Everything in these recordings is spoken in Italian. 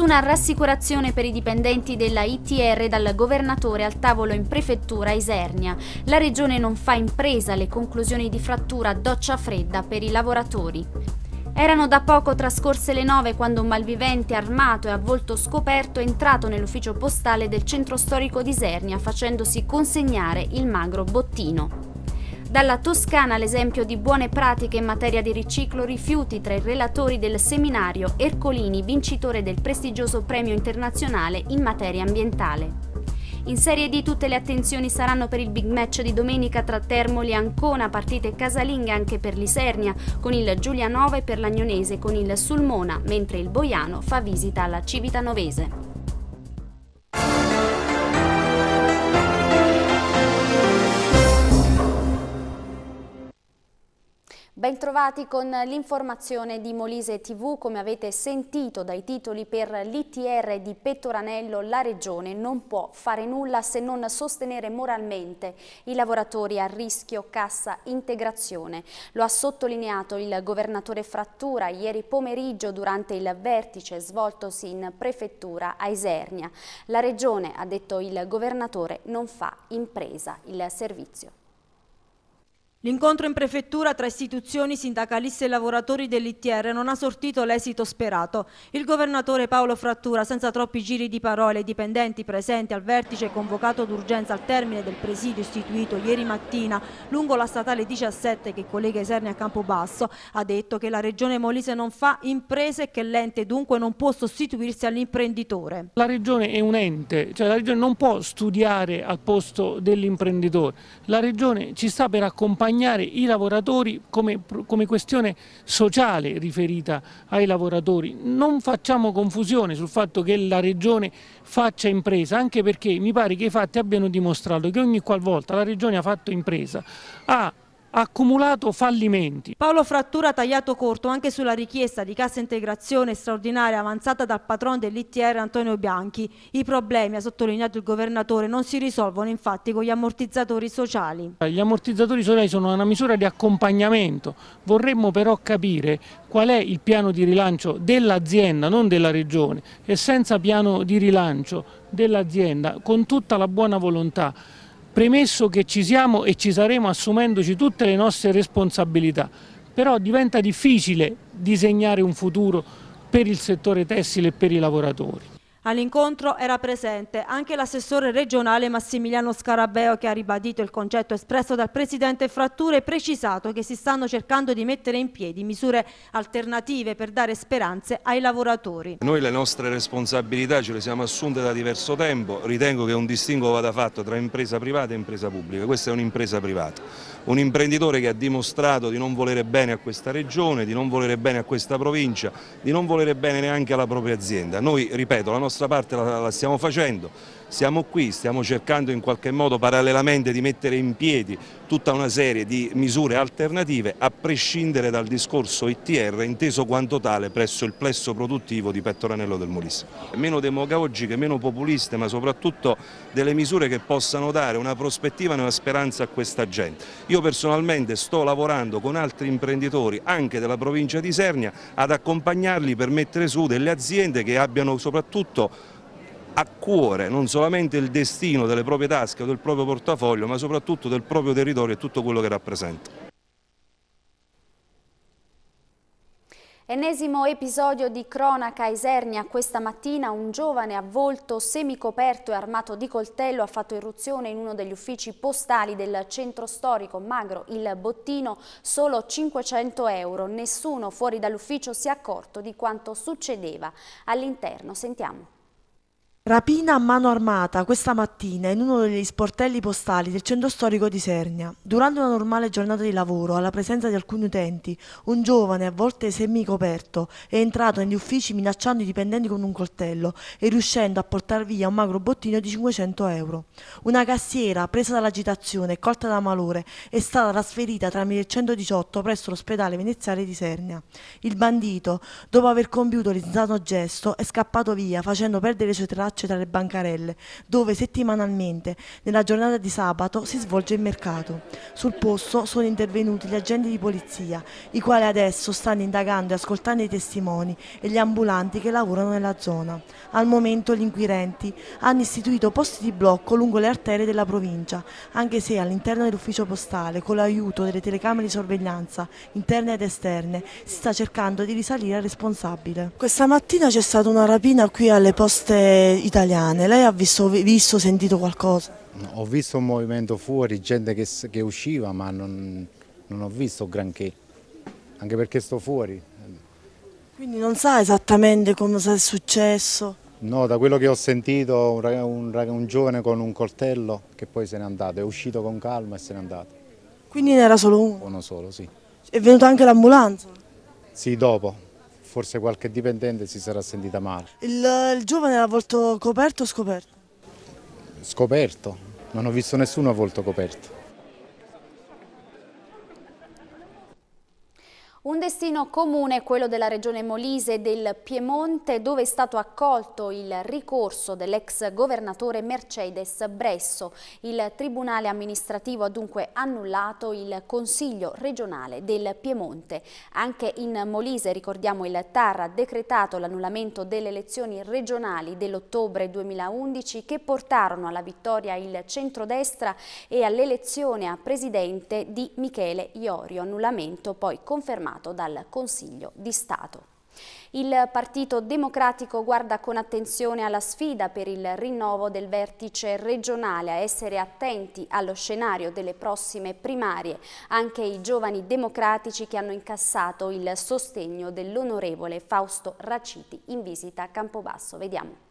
Nessuna rassicurazione per i dipendenti della ITR dal governatore al tavolo in prefettura Isernia. La regione non fa impresa le conclusioni di frattura doccia fredda per i lavoratori. Erano da poco trascorse le nove quando un malvivente armato e a volto scoperto è entrato nell'ufficio postale del centro storico di Isernia facendosi consegnare il magro bottino. Dalla Toscana l'esempio di buone pratiche in materia di riciclo rifiuti tra i relatori del seminario Ercolini, vincitore del prestigioso premio internazionale in materia ambientale. In Serie D tutte le attenzioni saranno per il big match di domenica tra Termoli e Ancona, partite casalinghe anche per l'Isernia, con il Giulianova e per l'Agnonese, con il Sulmona, mentre il Boiano fa visita alla Civitanovese. Bentrovati con l'informazione di Molise TV. Come avete sentito dai titoli per l'ITR di Pettoranello, la Regione non può fare nulla se non sostenere moralmente i lavoratori a rischio cassa integrazione. Lo ha sottolineato il governatore Frattura ieri pomeriggio durante il vertice svoltosi in prefettura a Isernia. La Regione, ha detto il governatore, non fa impresa il servizio. L'incontro in prefettura tra istituzioni, sindacalisti e lavoratori dell'ITR non ha sortito l'esito sperato. Il governatore Paolo Frattura, senza troppi giri di parole, i dipendenti presenti al vertice convocato d'urgenza al termine del presidio istituito ieri mattina lungo la statale 17 che collega Isernia a Campobasso, ha detto che la regione Molise non fa imprese e che l'ente dunque non può sostituirsi all'imprenditore. La regione è un ente, cioè la regione non può studiare al posto dell'imprenditore. La regione ci sta per accompagnare accompagnare i lavoratori come, come questione sociale riferita ai lavoratori. Non facciamo confusione sul fatto che la Regione faccia impresa, anche perché mi pare che i fatti abbiano dimostrato che ogni qualvolta la Regione ha fatto impresa, ha ha accumulato fallimenti. Paolo Frattura ha tagliato corto anche sulla richiesta di cassa integrazione straordinaria avanzata dal patrono dell'ITR Antonio Bianchi. I problemi, ha sottolineato il governatore, non si risolvono infatti con gli ammortizzatori sociali. Gli ammortizzatori sociali sono una misura di accompagnamento, vorremmo però capire qual è il piano di rilancio dell'azienda, non della regione e senza piano di rilancio dell'azienda, con tutta la buona volontà Premesso che ci siamo e ci saremo assumendoci tutte le nostre responsabilità, però diventa difficile disegnare un futuro per il settore tessile e per i lavoratori. All'incontro era presente anche l'assessore regionale Massimiliano Scarabeo che ha ribadito il concetto espresso dal presidente Frattura e precisato che si stanno cercando di mettere in piedi misure alternative per dare speranze ai lavoratori. Noi le nostre responsabilità ce le siamo assunte da diverso tempo, ritengo che un distinguo vada fatto tra impresa privata e impresa pubblica, questa è un'impresa privata un imprenditore che ha dimostrato di non volere bene a questa regione, di non volere bene a questa provincia, di non volere bene neanche alla propria azienda. Noi, ripeto, la nostra parte la, la stiamo facendo, siamo qui, stiamo cercando in qualche modo parallelamente di mettere in piedi tutta una serie di misure alternative a prescindere dal discorso ITR inteso quanto tale presso il plesso produttivo di Pettoranello del Molise. Meno demagogiche, meno populiste ma soprattutto delle misure che possano dare una prospettiva e una speranza a questa gente. Io personalmente sto lavorando con altri imprenditori anche della provincia di Sernia ad accompagnarli per mettere su delle aziende che abbiano soprattutto a cuore non solamente il destino delle proprie tasche o del proprio portafoglio, ma soprattutto del proprio territorio e tutto quello che rappresenta. Ennesimo episodio di cronaca Isernia. Questa mattina un giovane a volto semicoperto e armato di coltello ha fatto irruzione in uno degli uffici postali del centro storico. Magro il bottino, solo 500 euro. Nessuno fuori dall'ufficio si è accorto di quanto succedeva all'interno. Sentiamo. Rapina a mano armata questa mattina in uno degli sportelli postali del centro storico di Sernia. Durante una normale giornata di lavoro, alla presenza di alcuni utenti, un giovane, a volte semicoperto, è entrato negli uffici minacciando i dipendenti con un coltello e riuscendo a portare via un magro bottino di 500 euro. Una cassiera, presa dall'agitazione e colta da malore, è stata trasferita tramite il 118 presso l'ospedale veneziale di Sernia. Il bandito, dopo aver compiuto l'insano gesto, è scappato via facendo perdere le sue tracce spaccio tra le bancarelle, dove settimanalmente, nella giornata di sabato, si svolge il mercato. Sul posto sono intervenuti gli agenti di polizia, i quali adesso stanno indagando e ascoltando i testimoni e gli ambulanti che lavorano nella zona. Al momento gli inquirenti hanno istituito posti di blocco lungo le arterie della provincia, anche se all'interno dell'ufficio postale, con l'aiuto delle telecamere di sorveglianza interne ed esterne, si sta cercando di risalire al responsabile. Questa mattina c'è stata una rapina qui alle poste italiane, lei ha visto, visto sentito qualcosa? ho visto un movimento fuori, gente che, che usciva, ma non, non ho visto granché, anche perché sto fuori. Quindi non sa esattamente cosa è successo? No, da quello che ho sentito, un, un, un, giovane con un coltello che poi se n'è andato, è uscito con calma e se n'è andato. Quindi ne era solo uno? Uno solo, sì. È venuta anche l'ambulanza? Sì, dopo forse qualche dipendente si sarà sentita male. Il, eh, il giovane ha volto coperto o scoperto? Scoperto, non ho visto nessuno a volto coperto. Un destino comune è quello della regione Molise e del Piemonte dove è stato accolto il ricorso dell'ex governatore Mercedes Bresso. Il Tribunale amministrativo ha dunque annullato il Consiglio regionale del Piemonte. Anche in Molise, ricordiamo, il TAR ha decretato l'annullamento delle elezioni regionali dell'ottobre 2011 che portarono alla vittoria il centrodestra e all'elezione a presidente di Michele Iorio, annullamento poi confermato confermato dal Consiglio di Stato. Il Partito Democratico guarda con attenzione alla sfida per il rinnovo del vertice regionale, a essere attenti allo scenario delle prossime primarie, anche i giovani democratici che hanno incassato il sostegno dell'onorevole Fausto Raciti in visita a Campobasso. Vediamo.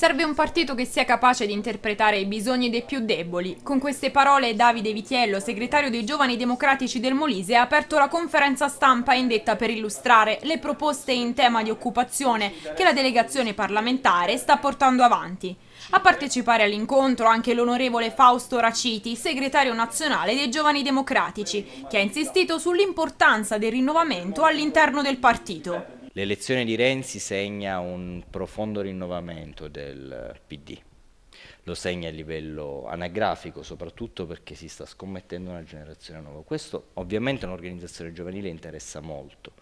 Serve un partito che sia capace di interpretare i bisogni dei più deboli. Con queste parole Davide Vitiello, segretario dei Giovani Democratici del Molise, ha aperto la conferenza stampa indetta per illustrare le proposte in tema di occupazione che la delegazione parlamentare sta portando avanti. A partecipare all'incontro anche l'onorevole Fausto Raciti, segretario nazionale dei Giovani Democratici, che ha insistito sull'importanza del rinnovamento all'interno del partito. L'elezione di Renzi segna un profondo rinnovamento del PD, lo segna a livello anagrafico soprattutto perché si sta scommettendo una generazione nuova. Questo ovviamente un'organizzazione giovanile interessa molto,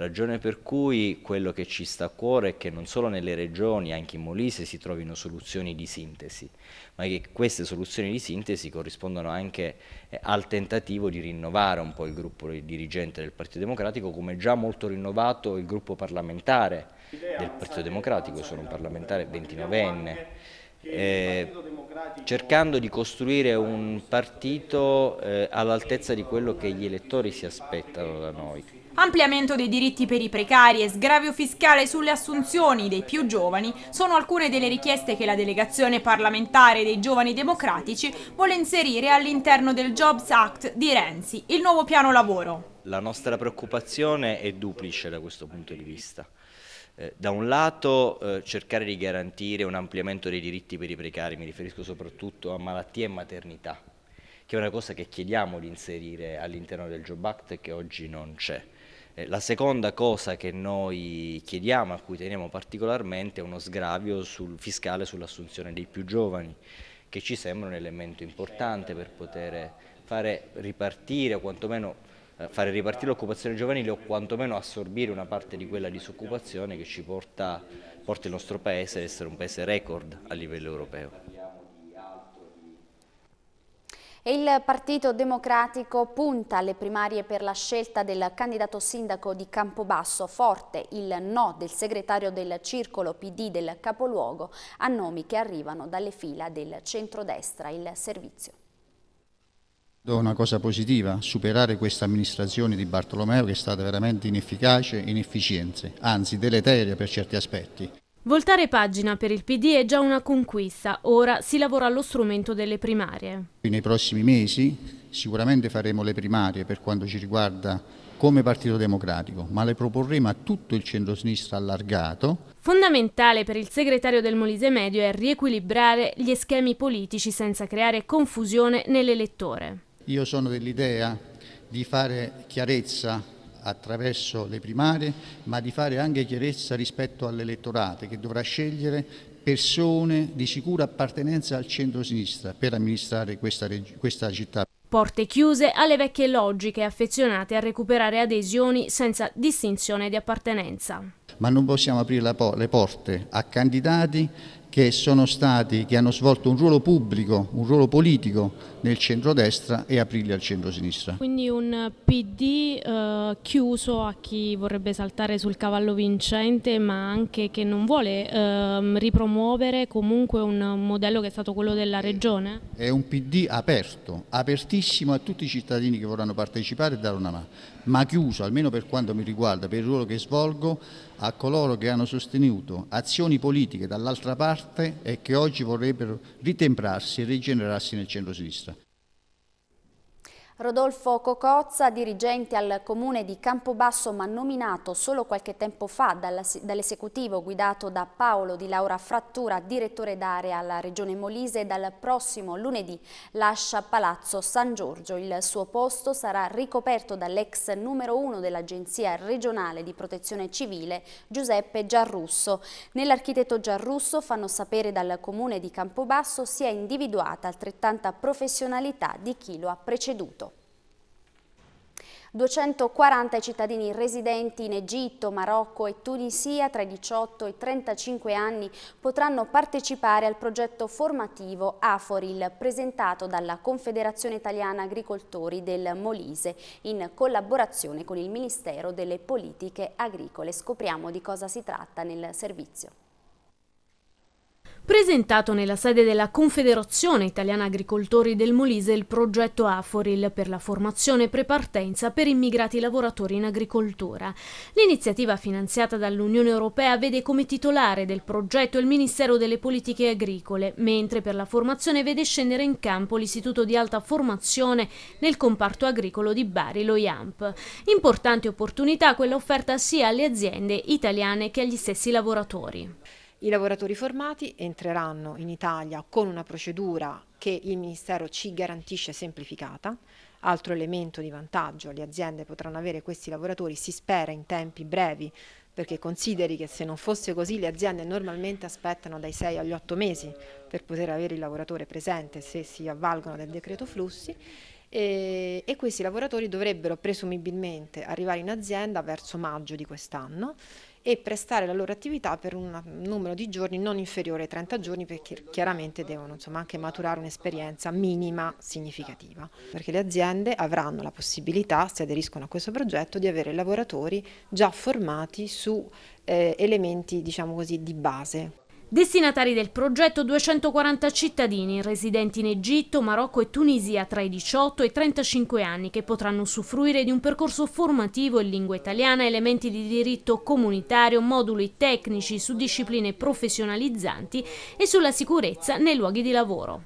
Ragione per cui quello che ci sta a cuore è che non solo nelle regioni, anche in Molise, si trovino soluzioni di sintesi, ma che queste soluzioni di sintesi corrispondano anche eh, al tentativo di rinnovare un po' il gruppo dirigente del Partito Democratico, come già molto rinnovato il gruppo parlamentare del Partito Democratico, sono un parlamentare 29enne. Eh, cercando di costruire un partito eh, all'altezza di quello che gli elettori si aspettano da noi. Ampliamento dei diritti per i precari e sgravio fiscale sulle assunzioni dei più giovani sono alcune delle richieste che la delegazione parlamentare dei giovani democratici vuole inserire all'interno del Jobs Act di Renzi, il nuovo piano lavoro. La nostra preoccupazione è duplice da questo punto di vista. Eh, da un lato eh, cercare di garantire un ampliamento dei diritti per i precari, mi riferisco soprattutto a malattia e maternità, che è una cosa che chiediamo di inserire all'interno del Job Act e che oggi non c'è. Eh, la seconda cosa che noi chiediamo, a cui teniamo particolarmente, è uno sgravio sul fiscale sull'assunzione dei più giovani, che ci sembra un elemento importante per poter fare ripartire, o quantomeno eh, fare ripartire l'occupazione giovanile o quantomeno assorbire una parte di quella disoccupazione che ci porta, porta il nostro paese ad essere un paese record a livello europeo. Il Partito Democratico punta alle primarie per la scelta del candidato sindaco di Campobasso, forte il no del segretario del circolo PD del capoluogo a nomi che arrivano dalle fila del centrodestra, il servizio. Una cosa positiva, superare questa amministrazione di Bartolomeo che è stata veramente inefficace, e inefficiente, anzi deleteria per certi aspetti. Voltare pagina per il PD è già una conquista, ora si lavora allo strumento delle primarie. Nei prossimi mesi sicuramente faremo le primarie per quanto ci riguarda come Partito Democratico, ma le proporremo a tutto il centrosinistra allargato. Fondamentale per il segretario del Molise Medio è riequilibrare gli schemi politici senza creare confusione nell'elettore. Io sono dell'idea di fare chiarezza attraverso le primarie, ma di fare anche chiarezza rispetto all'elettorato che dovrà scegliere persone di sicura appartenenza al centro-sinistra per amministrare questa, questa città. Porte chiuse alle vecchie logiche affezionate a recuperare adesioni senza distinzione di appartenenza. Ma non possiamo aprire po le porte a candidati che, stati, che hanno svolto un ruolo pubblico, un ruolo politico nel centrodestra e aprirli al centro-sinistra. Quindi un PD eh, chiuso a chi vorrebbe saltare sul cavallo vincente ma anche che non vuole eh, ripromuovere comunque un modello che è stato quello della regione? È un PD aperto, apertissimo a tutti i cittadini che vorranno partecipare e dare una mano, ma chiuso almeno per quanto mi riguarda, per il ruolo che svolgo, a coloro che hanno sostenuto azioni politiche dall'altra parte parte e che oggi vorrebbero ritemprarsi e rigenerarsi nel centro-sinistra. Rodolfo Cocozza, dirigente al comune di Campobasso ma nominato solo qualche tempo fa dall'esecutivo guidato da Paolo Di Laura Frattura, direttore d'area alla regione Molise, dal prossimo lunedì lascia Palazzo San Giorgio. Il suo posto sarà ricoperto dall'ex numero uno dell'Agenzia regionale di protezione civile Giuseppe Giarrusso. Nell'architetto Giarrusso, fanno sapere dal comune di Campobasso, si è individuata altrettanta professionalità di chi lo ha preceduto. 240 cittadini residenti in Egitto, Marocco e Tunisia tra i 18 e i 35 anni potranno partecipare al progetto formativo Aforil presentato dalla Confederazione Italiana Agricoltori del Molise in collaborazione con il Ministero delle Politiche Agricole. Scopriamo di cosa si tratta nel servizio. Presentato nella sede della Confederazione Italiana Agricoltori del Molise il progetto Aforil per la formazione prepartenza per immigrati lavoratori in agricoltura. L'iniziativa finanziata dall'Unione Europea vede come titolare del progetto il Ministero delle Politiche Agricole, mentre per la formazione vede scendere in campo l'Istituto di Alta Formazione nel comparto agricolo di Bari, lo IAMP. Importante opportunità quella offerta sia alle aziende italiane che agli stessi lavoratori. I lavoratori formati entreranno in Italia con una procedura che il Ministero ci garantisce semplificata, altro elemento di vantaggio, le aziende potranno avere questi lavoratori, si spera in tempi brevi, perché consideri che se non fosse così le aziende normalmente aspettano dai 6 agli 8 mesi per poter avere il lavoratore presente se si avvalgono del decreto flussi e, e questi lavoratori dovrebbero presumibilmente arrivare in azienda verso maggio di quest'anno e prestare la loro attività per un numero di giorni non inferiore ai 30 giorni perché chiaramente devono insomma, anche maturare un'esperienza minima significativa perché le aziende avranno la possibilità se aderiscono a questo progetto di avere lavoratori già formati su eh, elementi diciamo così di base Destinatari del progetto 240 cittadini residenti in Egitto, Marocco e Tunisia tra i 18 e i 35 anni che potranno usufruire di un percorso formativo in lingua italiana, elementi di diritto comunitario, moduli tecnici su discipline professionalizzanti e sulla sicurezza nei luoghi di lavoro.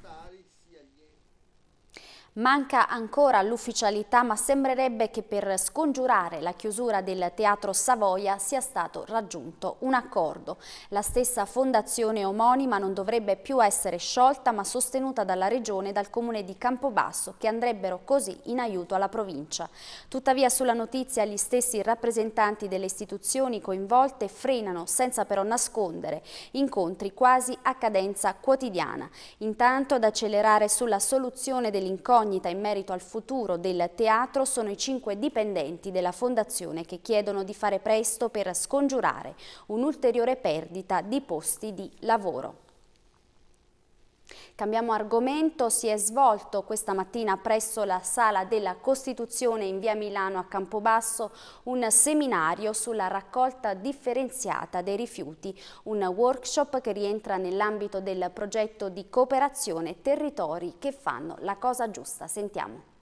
Manca ancora l'ufficialità ma sembrerebbe che per scongiurare la chiusura del Teatro Savoia sia stato raggiunto un accordo. La stessa fondazione omonima non dovrebbe più essere sciolta ma sostenuta dalla Regione e dal Comune di Campobasso che andrebbero così in aiuto alla provincia. Tuttavia sulla notizia gli stessi rappresentanti delle istituzioni coinvolte frenano senza però nascondere incontri quasi a cadenza quotidiana. Intanto ad accelerare sulla soluzione dell'incontro incognita in merito al futuro del teatro sono i cinque dipendenti della fondazione che chiedono di fare presto per scongiurare un'ulteriore perdita di posti di lavoro. Cambiamo argomento, si è svolto questa mattina presso la Sala della Costituzione in via Milano a Campobasso un seminario sulla raccolta differenziata dei rifiuti, un workshop che rientra nell'ambito del progetto di cooperazione territori che fanno la cosa giusta. Sentiamo.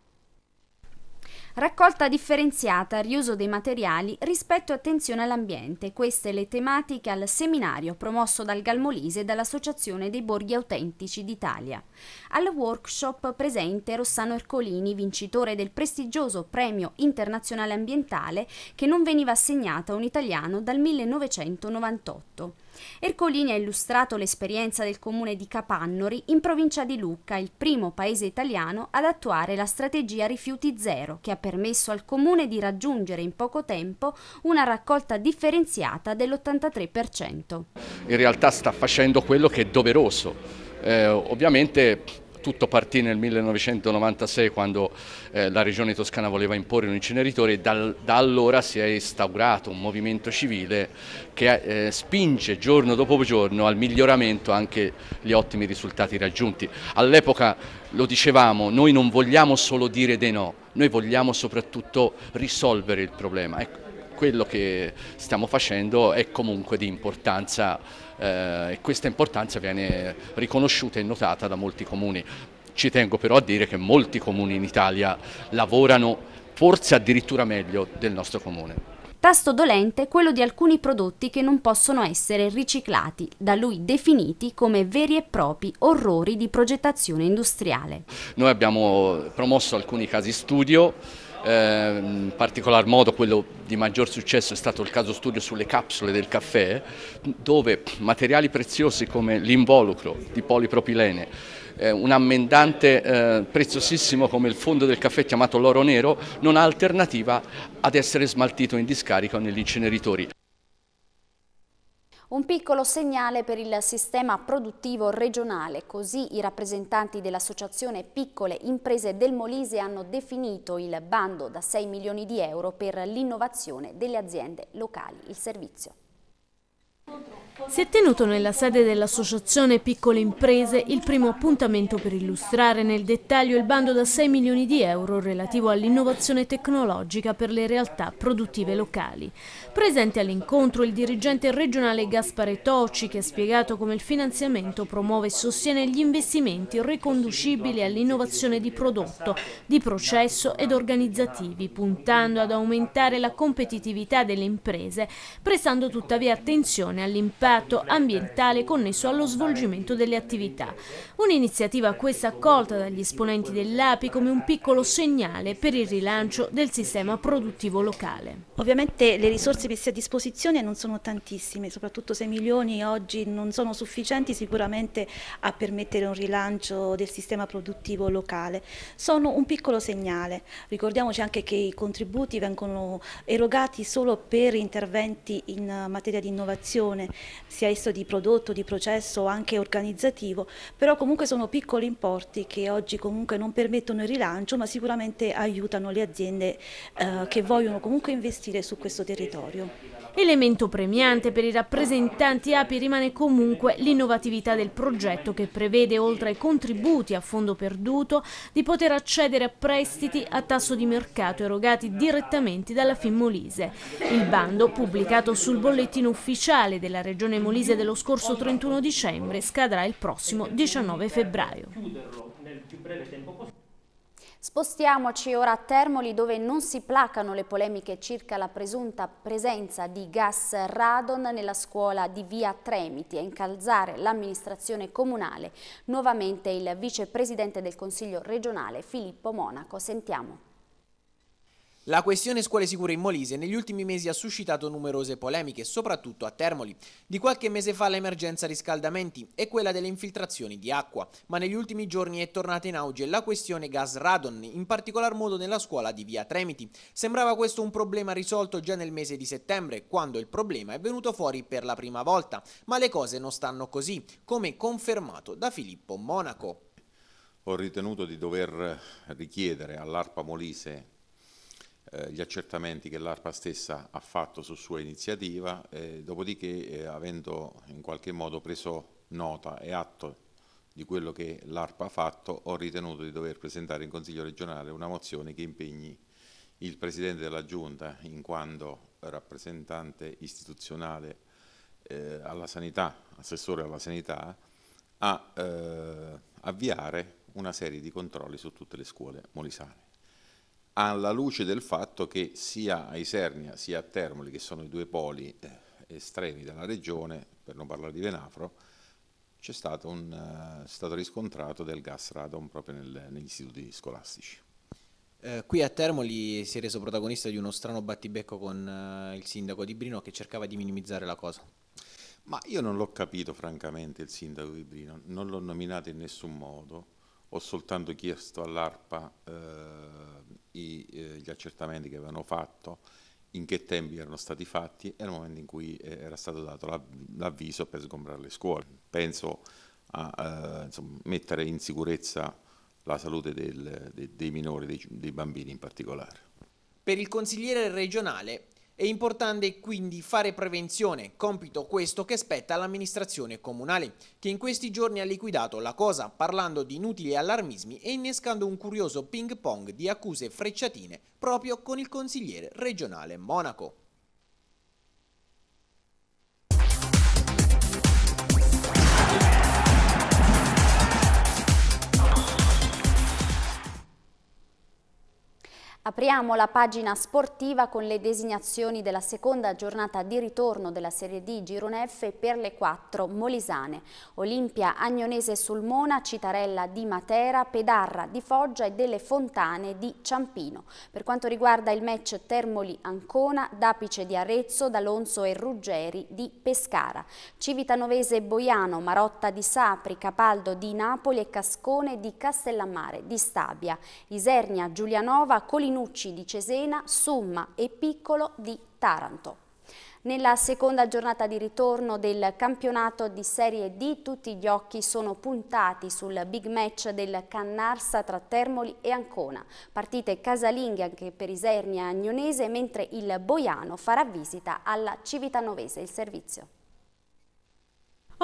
Raccolta differenziata, riuso dei materiali, rispetto e attenzione all'ambiente. Queste le tematiche al seminario promosso dal Galmolise e dall'Associazione dei Borghi Autentici d'Italia. Al workshop presente Rossano Ercolini, vincitore del prestigioso Premio Internazionale Ambientale che non veniva assegnato a un italiano dal 1998. Ercolini ha illustrato l'esperienza del comune di Capannori in provincia di Lucca, il primo paese italiano ad attuare la strategia rifiuti zero, che ha permesso al comune di raggiungere in poco tempo una raccolta differenziata dell'83%. In realtà sta facendo quello che è doveroso. Eh, ovviamente tutto partì nel 1996 quando eh, la regione toscana voleva imporre un inceneritore e dal, da allora si è instaurato un movimento civile che eh, spinge giorno dopo giorno al miglioramento anche gli ottimi risultati raggiunti. All'epoca lo dicevamo, noi non vogliamo solo dire dei no, noi vogliamo soprattutto risolvere il problema. Ecco, quello che stiamo facendo è comunque di importanza eh, e questa importanza viene riconosciuta e notata da molti comuni. Ci tengo però a dire che molti comuni in Italia lavorano forse addirittura meglio del nostro comune. Tasto dolente è quello di alcuni prodotti che non possono essere riciclati, da lui definiti come veri e propri orrori di progettazione industriale. Noi abbiamo promosso alcuni casi studio in ehm, particolar modo quello di maggior successo è stato il caso studio sulle capsule del caffè, dove materiali preziosi come l'involucro di polipropilene, eh, un ammendante eh, preziosissimo come il fondo del caffè chiamato l'oro nero, non ha alternativa ad essere smaltito in discarica negli inceneritori. Un piccolo segnale per il sistema produttivo regionale, così i rappresentanti dell'Associazione Piccole Imprese del Molise hanno definito il bando da 6 milioni di euro per l'innovazione delle aziende locali. Il servizio. Si è tenuto nella sede dell'Associazione Piccole Imprese il primo appuntamento per illustrare nel dettaglio il bando da 6 milioni di euro relativo all'innovazione tecnologica per le realtà produttive locali. Presente all'incontro il dirigente regionale Gaspare Tocci che ha spiegato come il finanziamento promuove e sostiene gli investimenti riconducibili all'innovazione di prodotto, di processo ed organizzativi, puntando ad aumentare la competitività delle imprese, prestando tuttavia attenzione all'impegno impatto ambientale connesso allo svolgimento delle attività. Un'iniziativa questa accolta dagli esponenti dell'API come un piccolo segnale per il rilancio del sistema produttivo locale. Ovviamente le risorse messe a disposizione non sono tantissime, soprattutto 6 milioni oggi non sono sufficienti sicuramente a permettere un rilancio del sistema produttivo locale. Sono un piccolo segnale, ricordiamoci anche che i contributi vengono erogati solo per interventi in materia di innovazione sia esso di prodotto, di processo o anche organizzativo, però comunque sono piccoli importi che oggi comunque non permettono il rilancio ma sicuramente aiutano le aziende eh, che vogliono comunque investire su questo territorio. Elemento premiante per i rappresentanti API rimane comunque l'innovatività del progetto che prevede, oltre ai contributi a fondo perduto, di poter accedere a prestiti a tasso di mercato erogati direttamente dalla Molise. Il bando, pubblicato sul bollettino ufficiale della Regione Molise dello scorso 31 dicembre, scadrà il prossimo 19 febbraio. Spostiamoci ora a Termoli dove non si placano le polemiche circa la presunta presenza di gas radon nella scuola di via Tremiti a incalzare l'amministrazione comunale. Nuovamente il vicepresidente del Consiglio regionale Filippo Monaco. Sentiamo. La questione scuole sicure in Molise negli ultimi mesi ha suscitato numerose polemiche, soprattutto a Termoli. Di qualche mese fa l'emergenza riscaldamenti e quella delle infiltrazioni di acqua, ma negli ultimi giorni è tornata in auge la questione gas radon, in particolar modo nella scuola di Via Tremiti. Sembrava questo un problema risolto già nel mese di settembre, quando il problema è venuto fuori per la prima volta, ma le cose non stanno così, come confermato da Filippo Monaco. Ho ritenuto di dover richiedere all'ARPA Molise eh, gli accertamenti che l'ARPA stessa ha fatto su sua iniziativa, dopodiché eh, avendo in qualche modo preso nota e atto di quello che l'ARPA ha fatto, ho ritenuto di dover presentare in Consiglio regionale una mozione che impegni il Presidente della Giunta, in quanto rappresentante istituzionale eh, alla sanità, assessore alla sanità, a eh, avviare una serie di controlli su tutte le scuole molisane alla luce del fatto che sia a Isernia sia a Termoli, che sono i due poli eh, estremi della regione, per non parlare di Venafro, c'è stato, un, eh, stato riscontrato del gas radon proprio nel, negli istituti scolastici. Eh, qui a Termoli si è reso protagonista di uno strano battibecco con eh, il sindaco di Brino che cercava di minimizzare la cosa. Ma io non l'ho capito francamente il sindaco di Brino, non l'ho nominato in nessun modo, ho soltanto chiesto all'ARPA eh, eh, gli accertamenti che avevano fatto, in che tempi erano stati fatti e nel momento in cui eh, era stato dato l'avviso per sgombrare le scuole. Penso a eh, insomma, mettere in sicurezza la salute del, de, dei minori, dei, dei bambini in particolare. Per il consigliere regionale è importante quindi fare prevenzione, compito questo che spetta all'amministrazione comunale, che in questi giorni ha liquidato la cosa parlando di inutili allarmismi e innescando un curioso ping pong di accuse frecciatine proprio con il consigliere regionale Monaco. Apriamo la pagina sportiva con le designazioni della seconda giornata di ritorno della Serie D Girone F per le quattro Molisane, Olimpia Agnonese Sulmona, Citarella di Matera, Pedarra di Foggia e delle Fontane di Ciampino. Per quanto riguarda il match Termoli Ancona, Dapice di Arezzo, D'Alonso e Ruggeri di Pescara, Civitanovese Boiano, Marotta di Sapri, Capaldo di Napoli e Cascone di Castellammare di Stabia, Isernia Giulianova, Colino Minucci di Cesena, Summa e Piccolo di Taranto. Nella seconda giornata di ritorno del campionato di Serie D tutti gli occhi sono puntati sul big match del Cannarsa tra Termoli e Ancona. Partite casalinghe anche per Isernia Agnonese mentre il Boiano farà visita alla Civitanovese. Il servizio.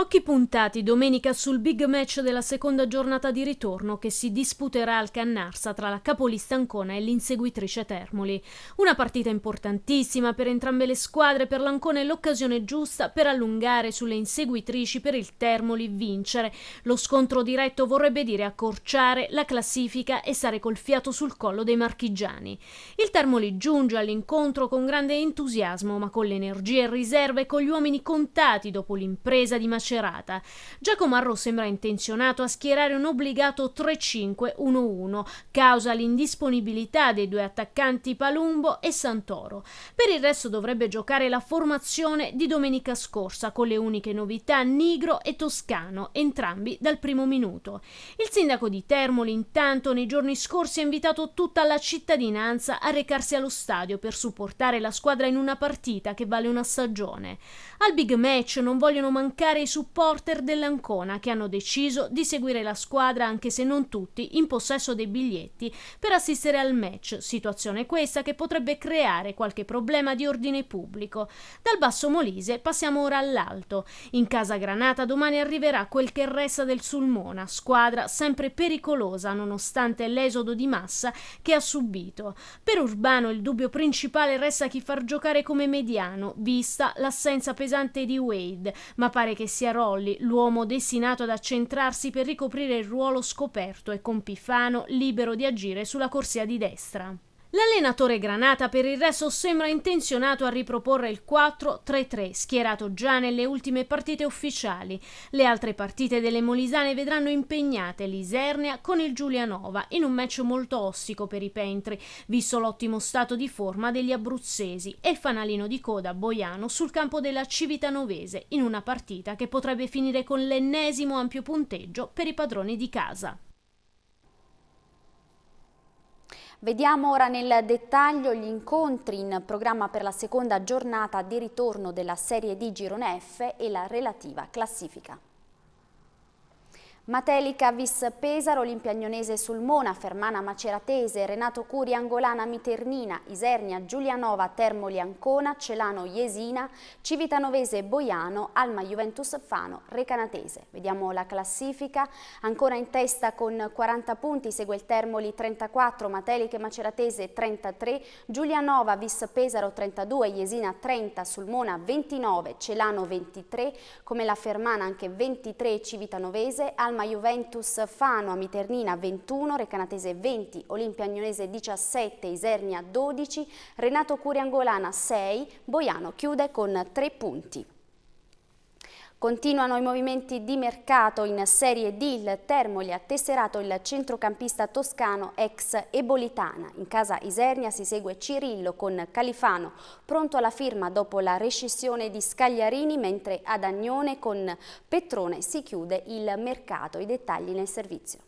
Occhi puntati domenica sul big match della seconda giornata di ritorno che si disputerà al Cannarsa tra la capolista Ancona e l'inseguitrice Termoli. Una partita importantissima per entrambe le squadre, per l'Ancona è l'occasione giusta per allungare sulle inseguitrici per il Termoli vincere. Lo scontro diretto vorrebbe dire accorciare la classifica e stare col fiato sul collo dei marchigiani. Il Termoli giunge all'incontro con grande entusiasmo ma con le energie in riserva e con gli uomini contati dopo l'impresa di Macedonia scarcerata. Giacomo Arro sembra intenzionato a schierare un obbligato 3-5-1-1, causa l'indisponibilità dei due attaccanti Palumbo e Santoro. Per il resto dovrebbe giocare la formazione di domenica scorsa, con le uniche novità Nigro e Toscano, entrambi dal primo minuto. Il sindaco di Termoli, intanto, nei giorni scorsi ha invitato tutta la cittadinanza a recarsi allo stadio per supportare la squadra in una partita che vale una stagione. Al big match non vogliono mancare i supporter dell'Ancona che hanno deciso di seguire la squadra anche se non tutti in possesso dei biglietti per assistere al match, situazione questa che potrebbe creare qualche problema di ordine pubblico. Dal basso Molise passiamo ora all'alto. In casa Granata domani arriverà quel che resta del Sulmona, squadra sempre pericolosa nonostante l'esodo di massa che ha subito. Per Urbano il dubbio principale resta chi far giocare come mediano, vista l'assenza pesante pesante di Wade, ma pare che sia Rolly l'uomo destinato ad accentrarsi per ricoprire il ruolo scoperto e con Pifano libero di agire sulla corsia di destra. L'allenatore Granata per il resto sembra intenzionato a riproporre il 4-3-3, schierato già nelle ultime partite ufficiali. Le altre partite delle Molisane vedranno impegnate l'Isernia con il Giulianova in un match molto ostico per i Pentri, visto l'ottimo stato di forma degli abruzzesi e il fanalino di coda Boiano sul campo della Civitanovese in una partita che potrebbe finire con l'ennesimo ampio punteggio per i padroni di casa. Vediamo ora nel dettaglio gli incontri in programma per la seconda giornata di ritorno della Serie D Girone F e la relativa classifica. Matelica, Vis Pesaro, Olimpiagnonese Sulmona, Fermana Maceratese, Renato Curi Angolana Miternina, Isernia Giulianova Termoli Ancona, Celano Iesina, Civitanovese Boiano, Alma Juventus Fano Recanatese. Vediamo la classifica, ancora in testa con 40 punti, segue il Termoli 34, Matelica e Maceratese 33, Giulianova Vis Pesaro 32, Iesina 30, Sulmona 29, Celano 23, come la Fermana anche 23, Civitanovese, Alma Parma Juventus Fano, Amiternina 21, Recanatese 20, Olimpia Agnonese 17, Isernia 12, Renato Curi Angolana 6, Boiano chiude con 3 punti. Continuano i movimenti di mercato in Serie D. Il Termoli ha tesserato il centrocampista toscano ex Ebolitana. In casa Isernia si segue Cirillo con Califano, pronto alla firma dopo la rescissione di Scagliarini, mentre ad Agnone con Petrone si chiude il mercato. I dettagli nel servizio.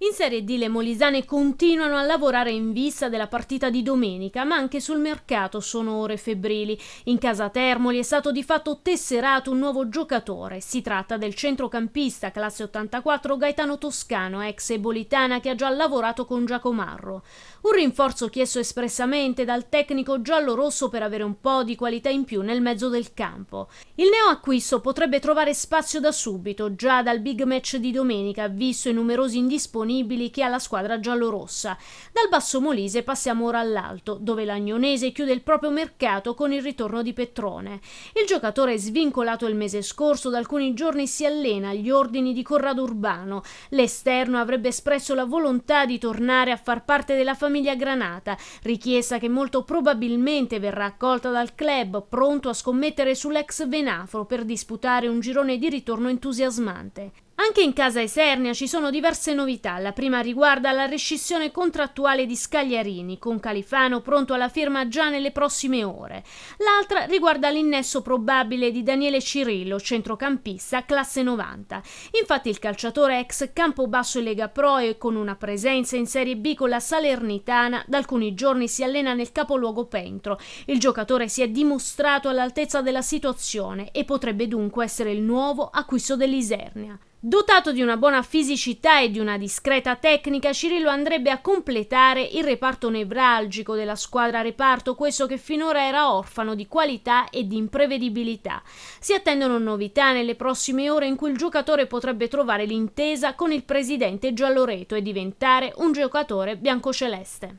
In Serie D le molisane continuano a lavorare in vista della partita di domenica, ma anche sul mercato sono ore febbrili. In casa Termoli è stato di fatto tesserato un nuovo giocatore. Si tratta del centrocampista classe 84 Gaetano Toscano, ex ebolitana che ha già lavorato con Giacomarro. Un rinforzo chiesto espressamente dal tecnico giallo-rosso per avere un po' di qualità in più nel mezzo del campo. Il neoacquisto potrebbe trovare spazio da subito, già dal big match di domenica, visto i numerosi indisponibili disponibili che ha la squadra giallorossa. Dal Basso Molise passiamo ora all'Alto, dove l'Agnonese chiude il proprio mercato con il ritorno di Petrone. Il giocatore svincolato il mese scorso da alcuni giorni si allena agli ordini di Corrado Urbano. L'esterno avrebbe espresso la volontà di tornare a far parte della famiglia Granata, richiesta che molto probabilmente verrà accolta dal club pronto a scommettere sull'ex Venafro per disputare un girone di ritorno entusiasmante. Anche in casa Esernia ci sono diverse novità. La prima riguarda la rescissione contrattuale di Scagliarini, con Califano pronto alla firma già nelle prossime ore. L'altra riguarda l'innesso probabile di Daniele Cirillo, centrocampista, classe 90. Infatti il calciatore ex Campobasso e Lega Pro e con una presenza in Serie B con la Salernitana, da alcuni giorni si allena nel capoluogo Pentro. Il giocatore si è dimostrato all'altezza della situazione e potrebbe dunque essere il nuovo acquisto dell'Isernia. Dotato di una buona fisicità e di una discreta tecnica, Cirillo andrebbe a completare il reparto nevralgico della squadra reparto, questo che finora era orfano di qualità e di imprevedibilità. Si attendono novità nelle prossime ore in cui il giocatore potrebbe trovare l'intesa con il presidente Gialloreto e diventare un giocatore biancoceleste.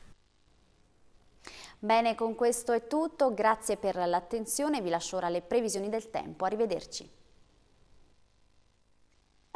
Bene, con questo è tutto, grazie per l'attenzione, vi lascio ora le previsioni del tempo, arrivederci.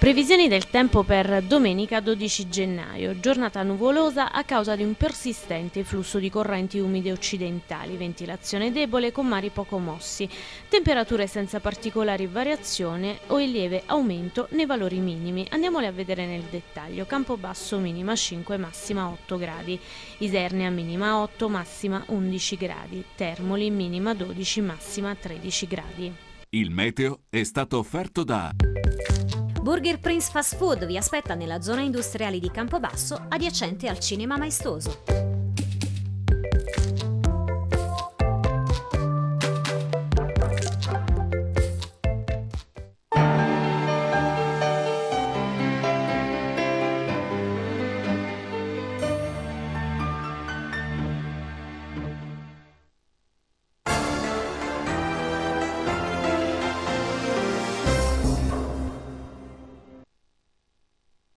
Previsioni del tempo per domenica 12 gennaio, giornata nuvolosa a causa di un persistente flusso di correnti umide occidentali, ventilazione debole con mari poco mossi, temperature senza particolari variazioni o in lieve aumento nei valori minimi. Andiamole a vedere nel dettaglio, Campobasso minima 5, massima 8 gradi, Isernia minima 8, massima 11 gradi, Termoli minima 12, massima 13 gradi. Il meteo è stato offerto da... Burger Prince Fast Food vi aspetta nella zona industriale di Campobasso adiacente al Cinema Maestoso.